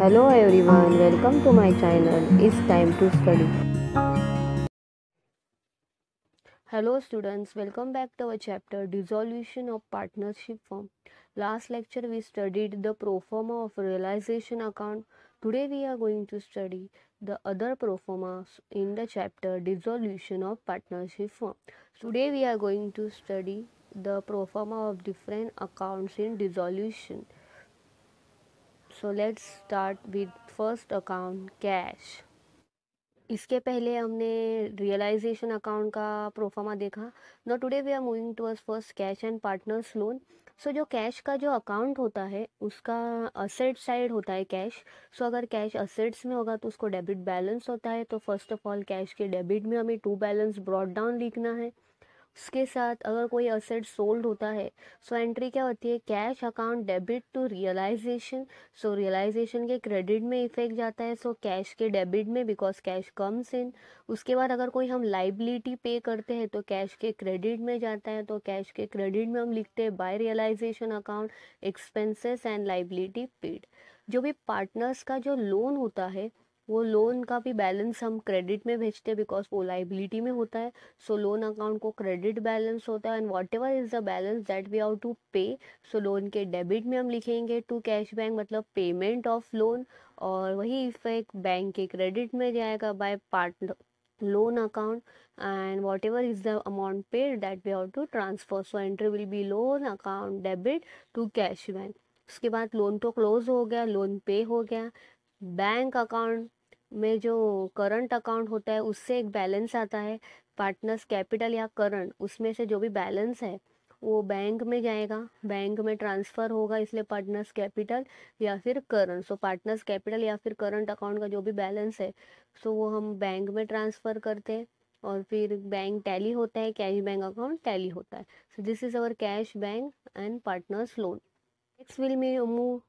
hello everyone welcome to my channel it's time to study hello students welcome back to our chapter dissolution of partnership firm last lecture we studied the pro forma of realization account today we are going to study the other pro formas in the chapter dissolution of partnership firm today we are going to study the pro forma of different accounts in dissolution so let's start with first account cash इसके पहले हमने realisation account का proforma देखा no today we are moving towards first cash and partners loan so जो cash का जो account होता है उसका असेट साइड होता है कैश सो अगर कैश असेट्स में होगा तो उसको डेबिट बैलेंस होता है तो फर्स्ट ऑफ ऑल कैश के डेबिट में हमें टू बैलेंस ब्रॉड डाउन लिखना है इसके साथ अगर कोई असेट सोल्ड होता है सो so एंट्री क्या होती है cash account debit to realisation so realisation के क्रेडिट में इफेक्ट जाता है सो so कैश के डेबिट में बिकॉज कैश कम्स इन उसके बाद अगर कोई हम लाइबिलिटी पे करते हैं तो कैश के क्रेडिट में जाता है तो कैश के क्रेडिट में हम लिखते हैं by realisation account expenses and liability paid जो भी पार्टनर्स का जो लोन होता है वो लोन का भी बैलेंस हम क्रेडिट में भेजते हैं बिकॉज वो लाइबिलिटी में होता है सो लोन अकाउंट को क्रेडिट बैलेंस होता है and whatever is the balance that we have to pay so loan के डेबिट में हम लिखेंगे टू कैश बैंक मतलब पेमेंट ऑफ लोन और वही इफेक्ट बैंक के क्रेडिट में जाएगा by part account and whatever is the amount paid that we have to transfer so entry will be loan account debit to cash bank उसके बाद loan तो close हो गया लोन पे हो गया बैंक अकाउंट में जो करंट अकाउंट होता है उससे एक बैलेंस आता है पार्टनर्स कैपिटल या करंट उसमें से जो भी बैलेंस है वो बैंक में जाएगा बैंक में ट्रांसफ़र होगा इसलिए पार्टनर्स कैपिटल या फिर करंट सो पार्टनर्स कैपिटल या फिर करंट अकाउंट का जो भी बैलेंस है सो वो हम बैंक में ट्रांसफ़र करते हैं और फिर बैंक टैली होता है कैश बैंक अकाउंट टैली होता है so this is our cash bank and partners loan next will me move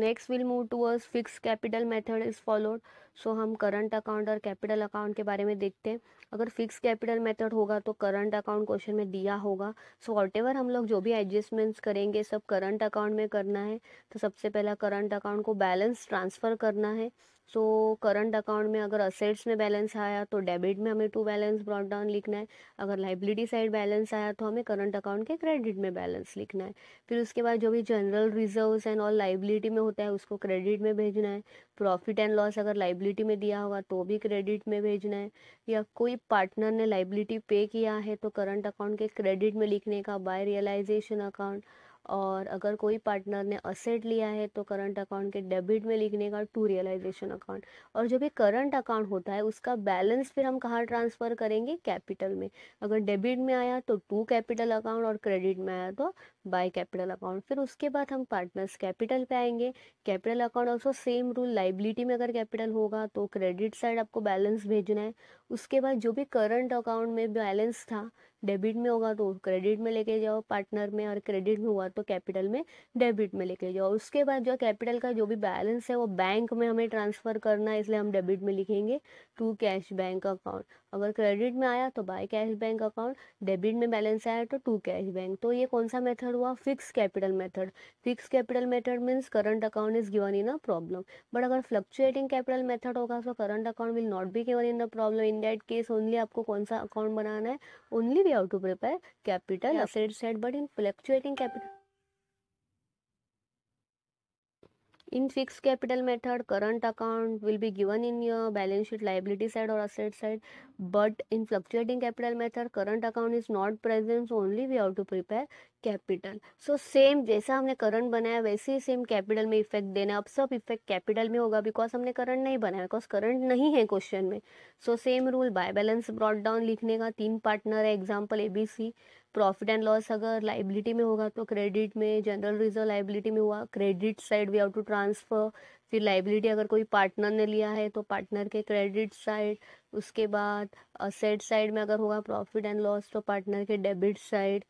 next will move towards fix capital method is followed so हम करंट अकाउंट और capital account के बारे में देखते हैं अगर फिक्स कैपिटल मेथड होगा तो करंट अकाउंट क्वेश्चन में दिया होगा सो वॉट हम लोग जो भी एडजस्टमेंट्स करेंगे सब करंट अकाउंट में करना है तो सबसे पहला करंट अकाउंट को बैलेंस ट्रांसफ़र करना है सो तो करंट अकाउंट में अगर असेट्स में बैलेंस आया तो डेबिट में हमें टू बैलेंस ब्रॉड डाउन लिखना है अगर लाइबिलिटी साइड बैलेंस आया तो हमें करंट अकाउंट के क्रेडिट में बैलेंस लिखना है फिर उसके बाद जो भी general reserve and all liability में होता है उसको क्रेडिट में भेजना है प्रॉफिट एंड लॉस अगर लाइबिलिटी में दिया होगा तो भी क्रेडिट में भेजना है या कोई पार्टनर ने लाइबिलिटी पे किया है तो करंट अकाउंट के क्रेडिट में लिखने का बाय रियलाइजेशन अकाउंट और अगर कोई पार्टनर ने असेट लिया है तो करंट अकाउंट के डेबिट में लिखने का टू रियलाइजेशन अकाउंट और जो भी करंट अकाउंट होता है उसका बैलेंस फिर हम कहाँ ट्रांसफ़र करेंगे कैपिटल में अगर डेबिट में आया तो टू कैपिटल अकाउंट और क्रेडिट में आया तो बाय कैपिटल अकाउंट फिर उसके बाद हम पार्टनर्स कैपिटल पे आएंगे capital account also same rule liability में अगर कैपिटल होगा तो क्रेडिट साइड आपको बैलेंस भेजना है उसके बाद जो भी करंट अकाउंट में बैलेंस था डेबिट में होगा तो क्रेडिट में लेके जाओ पार्टनर में और क्रेडिट में हुआ तो कैपिटल में डेबिट में लेके जाओ उसके बाद जो कैपिटल का जो भी बैलेंस है वो बैंक में हमें ट्रांसफ़र करना है इसलिए हम डेबिट में लिखेंगे टू कैश बैंक अकाउंट अगर क्रेडिट में आया तो by cash bank account debit में बैलेंस आया तो टू कैश बैंक तो ये कौन सा मेथड हुआ fix capital method fix capital method means current account is given in a problem but अगर फ्लक्चुएटिंग कैपिटल मेथड होगा तो current account will not be given in the problem in that case only आपको कौन सा account बनाना है only we have to prepare capital asset set but in fluctuating capital in fix capital method current account will be given in your balance sheet liability side और asset side but in fluctuating capital method current account is not present only we have to prepare capital so same जैसा हमने current बनाया वैसे ही same capital में effect देना अब सब इफेक्ट कैपिटल में होगा बिकॉज हमने करंट नहीं बनाया बिकॉज करंट नहीं है क्वेश्चन में so same rule by balance brought down लिखने का तीन पार्टनर है example A B C profit and loss अगर लाइबिलिटी में होगा तो क्रेडिट में जनरल रिजर्व लाइबिलिटी में हुआ credit side we have to transfer फिर लाइबिलिटी अगर कोई पार्टनर ने लिया है तो पार्टनर के क्रेडिट साइड उसके बाद असेट साइड में अगर होगा प्रॉफिट एंड लॉस तो पार्टनर के डेबिट साइड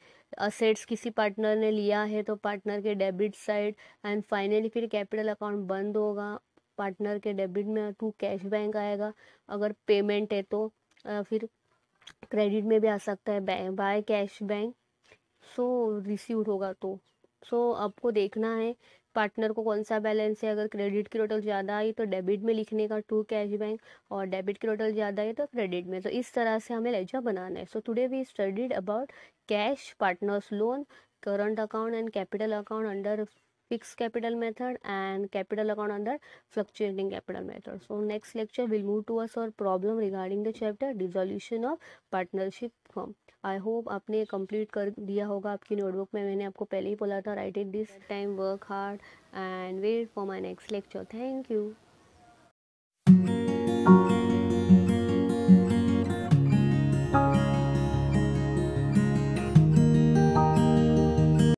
असेट्स किसी पार्टनर ने लिया है तो पार्टनर के डेबिट साइड एंड फाइनली फिर कैपिटल अकाउंट बंद होगा पार्टनर के डेबिट में टू कैश बैंक आएगा अगर पेमेंट है तो फिर क्रेडिट में भी आ सकता है by cash bank so receive होगा तो सो so, आपको देखना है पार्टनर को कौन सा बैलेंस है अगर क्रेडिट की टोटल ज़्यादा आई तो डेबिट में लिखने का टू कैश बैंक और डेबिट की टोटल ज़्यादा आई तो क्रेडिट में तो इस तरह से हमें लेजा बनाना है so today we studied about cash partners loan current account and capital account under fix capital method and capital account under fluctuating capital method so next lecture will move to us और problem regarding the chapter dissolution of partnership form I hope आपने complete कर दिया होगा आपकी notebook में मैंने आपको पहले ही बोला था write it this time work hard and wait for my next lecture thank you